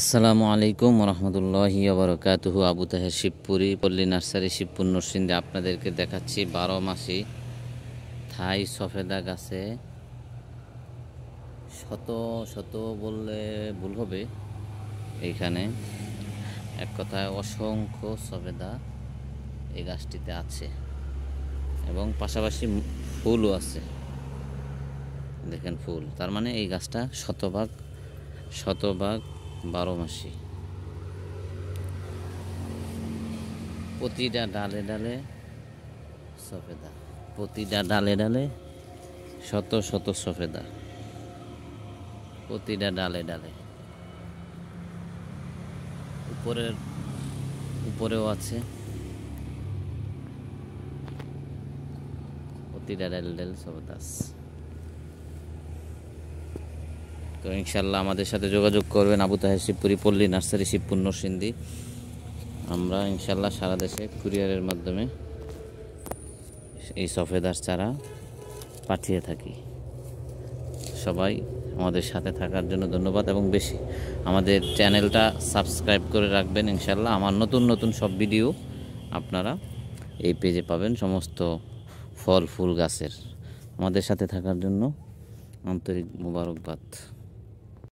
আসসালামু আলাইকুম রহমতুল্লাহি আবরকাতুহু আবু তাহের শিবপুরি পল্লী নার্সারি শিবপুর নরসিন্দে আপনাদেরকে দেখাচ্ছি বারো মাসি থাই সফেদা গাছে শত শত বললে ভুল হবে এইখানে এক কথায় অসংখ্য সফেদা এই গাছটিতে আছে এবং পাশাপাশি ফুলও আছে দেখেন ফুল তার মানে এই গাছটা শতভাগ শতভাগ বারো মাসি প্রতিটা ডালে ডালে সফেদা প্রতিটা ডালে ডালে শত শত সফেদা প্রতিটা ডালে ডালে উপরের উপরেও আছে প্রতিটা ডালে ডালে সফেদা তো ইনশাল্লাহ আমাদের সাথে যোগাযোগ করবেন আবু তাহের শিবপুরি পল্লী নার্সারি শিবপূর্ণ নরসিন্দি আমরা ইনশাল্লাহ সারা দেশে কুরিয়ারের মাধ্যমে এই সফেদার চারা পাঠিয়ে থাকি সবাই আমাদের সাথে থাকার জন্য ধন্যবাদ এবং বেশি আমাদের চ্যানেলটা সাবস্ক্রাইব করে রাখবেন ইনশাল্লাহ আমার নতুন নতুন সব ভিডিও আপনারা এই পেজে পাবেন সমস্ত ফল ফুল গাছের আমাদের সাথে থাকার জন্য আন্তরিক মুবারকবাদ